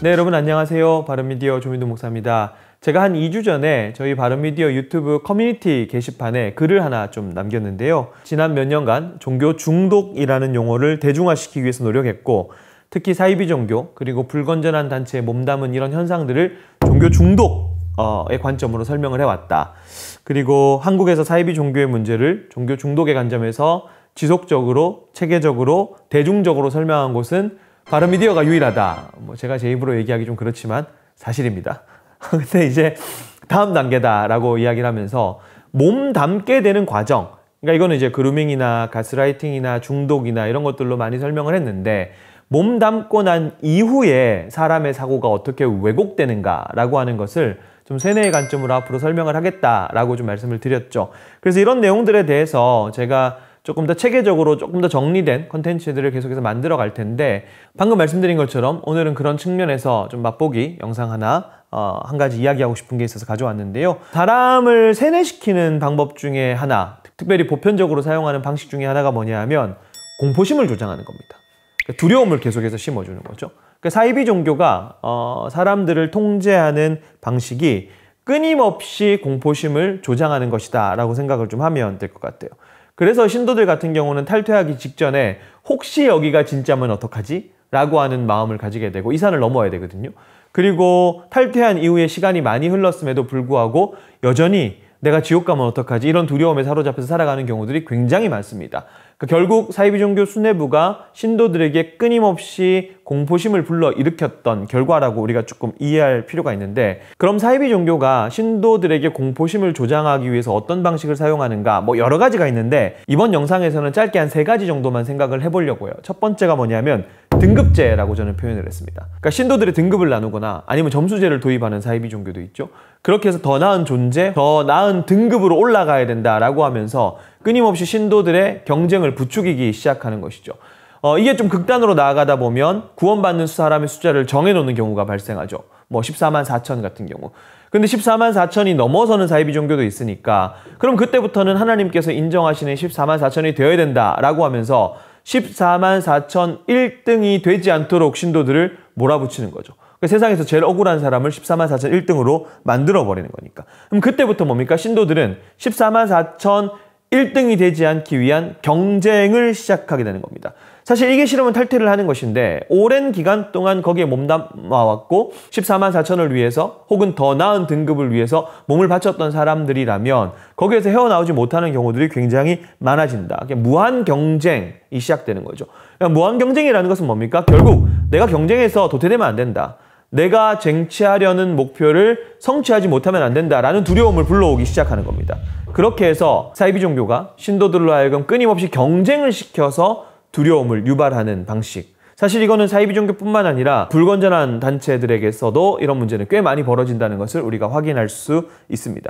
네, 여러분 안녕하세요. 바른미디어 조민도 목사입니다. 제가 한 2주 전에 저희 바른미디어 유튜브 커뮤니티 게시판에 글을 하나 좀 남겼는데요. 지난 몇 년간 종교 중독이라는 용어를 대중화시키기 위해서 노력했고 특히 사이비 종교 그리고 불건전한 단체의 몸담은 이런 현상들을 종교 중독의 어, 관점으로 설명을 해왔다. 그리고 한국에서 사이비 종교의 문제를 종교 중독의 관점에서 지속적으로 체계적으로 대중적으로 설명한 곳은 바른미디어가 유일하다. 뭐 제가 제 입으로 얘기하기 좀 그렇지만 사실입니다. 근데 이제 다음 단계다라고 이야기를 하면서 몸 담게 되는 과정. 그러니까 이거는 이제 그루밍이나 가스라이팅이나 중독이나 이런 것들로 많이 설명을 했는데 몸 담고 난 이후에 사람의 사고가 어떻게 왜곡되는가라고 하는 것을 좀 세뇌의 관점으로 앞으로 설명을 하겠다라고 좀 말씀을 드렸죠. 그래서 이런 내용들에 대해서 제가 조금 더 체계적으로 조금 더 정리된 컨텐츠들을 계속해서 만들어 갈 텐데 방금 말씀드린 것처럼 오늘은 그런 측면에서 좀 맛보기 영상 하나 어, 한 가지 이야기하고 싶은 게 있어서 가져왔는데요. 사람을 세뇌시키는 방법 중에 하나, 특별히 보편적으로 사용하는 방식 중에 하나가 뭐냐 하면 공포심을 조장하는 겁니다. 그러니까 두려움을 계속해서 심어주는 거죠. 그러니까 사이비 종교가 어, 사람들을 통제하는 방식이 끊임없이 공포심을 조장하는 것이다 라고 생각을 좀 하면 될 것 같아요. 그래서 신도들 같은 경우는 탈퇴하기 직전에 혹시 여기가 진짜면 어떡하지? 라고 하는 마음을 가지게 되고 이 산을 넘어야 되거든요. 그리고 탈퇴한 이후에 시간이 많이 흘렀음에도 불구하고 여전히 내가 지옥 가면 어떡하지? 이런 두려움에 사로잡혀서 살아가는 경우들이 굉장히 많습니다. 그 결국 사이비 종교 수뇌부가 신도들에게 끊임없이 공포심을 불러 일으켰던 결과라고 우리가 조금 이해할 필요가 있는데 그럼 사이비 종교가 신도들에게 공포심을 조장하기 위해서 어떤 방식을 사용하는가 뭐 여러 가지가 있는데 이번 영상에서는 짧게 한 세 가지 정도만 생각을 해보려고요. 첫 번째가 뭐냐면 등급제라고 저는 표현을 했습니다. 그러니까 신도들의 등급을 나누거나 아니면 점수제를 도입하는 사이비 종교도 있죠. 그렇게 해서 더 나은 존재, 더 나은 등급으로 올라가야 된다라고 하면서 끊임없이 신도들의 경쟁을 부추기기 시작하는 것이죠. 어, 이게 좀 극단으로 나아가다 보면 구원받는 사람의 숫자를 정해놓는 경우가 발생하죠. 뭐 14만 4천 같은 경우. 근데 14만 4천이 넘어서는 사이비 종교도 있으니까 그럼 그때부터는 하나님께서 인정하시는 14만 4천이 되어야 된다라고 하면서 14만 4천 1등이 되지 않도록 신도들을 몰아붙이는 거죠. 그러니까 세상에서 제일 억울한 사람을 14만 4천 1등으로 만들어버리는 거니까. 그럼 그때부터 뭡니까? 신도들은 14만 4천 1등이 되지 않기 위한 경쟁을 시작하게 되는 겁니다. 사실 이게 싫으면 탈퇴를 하는 것인데 오랜 기간 동안 거기에 몸담아왔고 14만 4천을 위해서 혹은 더 나은 등급을 위해서 몸을 바쳤던 사람들이라면 거기에서 헤어나오지 못하는 경우들이 굉장히 많아진다. 무한 경쟁이 시작되는 거죠. 그러니까 무한 경쟁이라는 것은 뭡니까? 결국 내가 경쟁에서 도태되면 안 된다. 내가 쟁취하려는 목표를 성취하지 못하면 안 된다라는 두려움을 불러오기 시작하는 겁니다. 그렇게 해서 사이비 종교가 신도들로 하여금 끊임없이 경쟁을 시켜서 두려움을 유발하는 방식. 사실 이거는 사이비 종교뿐만 아니라 불건전한 단체들에게서도 이런 문제는 꽤 많이 벌어진다는 것을 우리가 확인할 수 있습니다.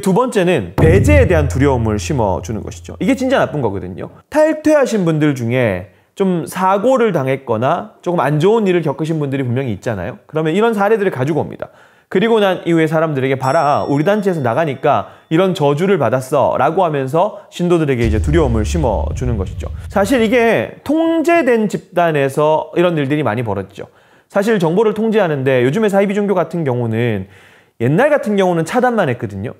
두 번째는 배제에 대한 두려움을 심어주는 것이죠. 이게 진짜 나쁜 거거든요. 탈퇴하신 분들 중에 좀 사고를 당했거나 조금 안 좋은 일을 겪으신 분들이 분명히 있잖아요. 그러면 이런 사례들을 가지고 옵니다. 그리고 난 이후에 사람들에게 봐라 우리 단체에서 나가니까 이런 저주를 받았어 라고 하면서 신도들에게 이제 두려움을 심어주는 것이죠. 사실 이게 통제된 집단에서 이런 일들이 많이 벌어지죠. 사실 정보를 통제하는데 요즘에 사이비 종교 같은 경우는 옛날 같은 경우는 차단만 했거든요.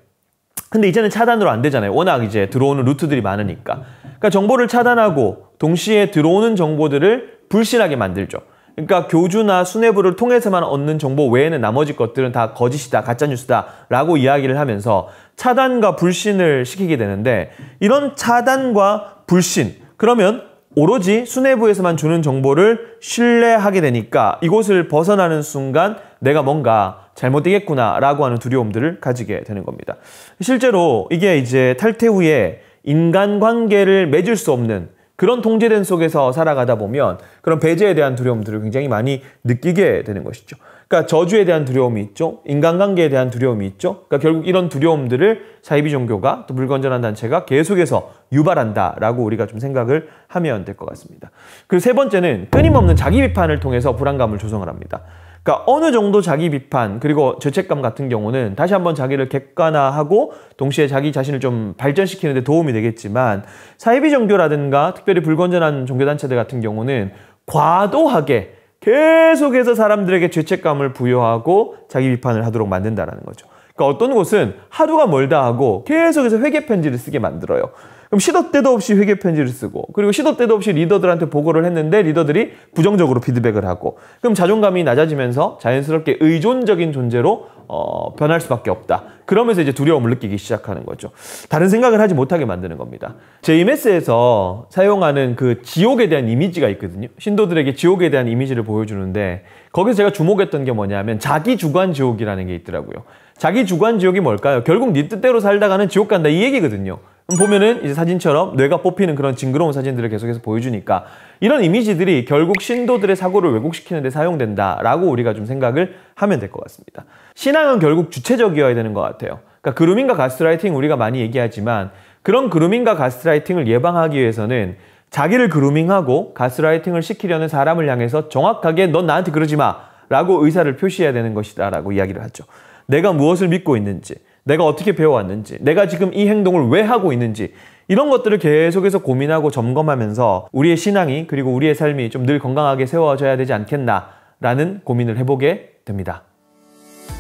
근데 이제는 차단으로 안 되잖아요. 워낙 이제 들어오는 루트들이 많으니까. 그러니까 정보를 차단하고 동시에 들어오는 정보들을 불신하게 만들죠. 그러니까 교주나 수뇌부를 통해서만 얻는 정보 외에는 나머지 것들은 다 거짓이다, 가짜뉴스다 라고 이야기를 하면서 차단과 불신을 시키게 되는데 이런 차단과 불신, 그러면 오로지 수뇌부에서만 주는 정보를 신뢰하게 되니까 이곳을 벗어나는 순간 내가 뭔가 잘못되겠구나 라고 하는 두려움들을 가지게 되는 겁니다. 실제로 이게 이제 탈퇴 후에 인간관계를 맺을 수 없는 그런 통제된 속에서 살아가다 보면 그런 배제에 대한 두려움들을 굉장히 많이 느끼게 되는 것이죠. 그러니까 저주에 대한 두려움이 있죠. 인간관계에 대한 두려움이 있죠. 그러니까 결국 이런 두려움들을 사이비 종교가 또 물건전한 단체가 계속해서 유발한다라고 우리가 좀 생각을 하면 될 것 같습니다. 그리고 세 번째는 끊임없는 자기 비판을 통해서 불안감을 조성을 합니다. 그러니까 어느 정도 자기 비판 그리고 죄책감 같은 경우는 다시 한번 자기를 객관화하고 동시에 자기 자신을 좀 발전시키는 데 도움이 되겠지만 사이비 종교라든가 특별히 불건전한 종교단체들 같은 경우는 과도하게 계속해서 사람들에게 죄책감을 부여하고 자기 비판을 하도록 만든다는 거죠. 그러니까 어떤 곳은 하루가 멀다 하고 계속해서 회계 편지를 쓰게 만들어요. 그럼 시도 때도 없이 회계 편지를 쓰고 그리고 시도 때도 없이 리더들한테 보고를 했는데 리더들이 부정적으로 피드백을 하고 그럼 자존감이 낮아지면서 자연스럽게 의존적인 존재로 어, 변할 수밖에 없다. 그러면서 이제 두려움을 느끼기 시작하는 거죠. 다른 생각을 하지 못하게 만드는 겁니다. JMS에서 사용하는 그 지옥에 대한 이미지가 있거든요. 신도들에게 지옥에 대한 이미지를 보여주는데 거기서 제가 주목했던 게 뭐냐면 자기 주관 지옥이라는 게 있더라고요. 자기 주관 지옥이 뭘까요? 결국 네 뜻대로 살다가는 지옥 간다 이 얘기거든요. 보면은 이제 사진처럼 뇌가 뽑히는 그런 징그러운 사진들을 계속해서 보여주니까 이런 이미지들이 결국 신도들의 사고를 왜곡시키는 데 사용된다라고 우리가 좀 생각을 하면 될 것 같습니다. 신앙은 결국 주체적이어야 되는 것 같아요. 그러니까 그루밍과 가스라이팅 우리가 많이 얘기하지만 그런 그루밍과 가스라이팅을 예방하기 위해서는 자기를 그루밍하고 가스라이팅을 시키려는 사람을 향해서 정확하게 넌 나한테 그러지 마 라고 의사를 표시해야 되는 것이다 라고 이야기를 하죠. 내가 무엇을 믿고 있는지, 내가 어떻게 배워왔는지, 내가 지금 이 행동을 왜 하고 있는지 이런 것들을 계속해서 고민하고 점검하면서 우리의 신앙이 그리고 우리의 삶이 좀 늘 건강하게 세워져야 되지 않겠나라는 고민을 해보게 됩니다.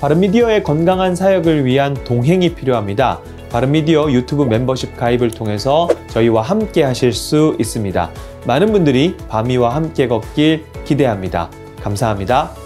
바른미디어의 건강한 사역을 위한 동행이 필요합니다. 바른미디어 유튜브 멤버십 가입을 통해서 저희와 함께 하실 수 있습니다. 많은 분들이 밤이와 함께 걷길 기대합니다. 감사합니다.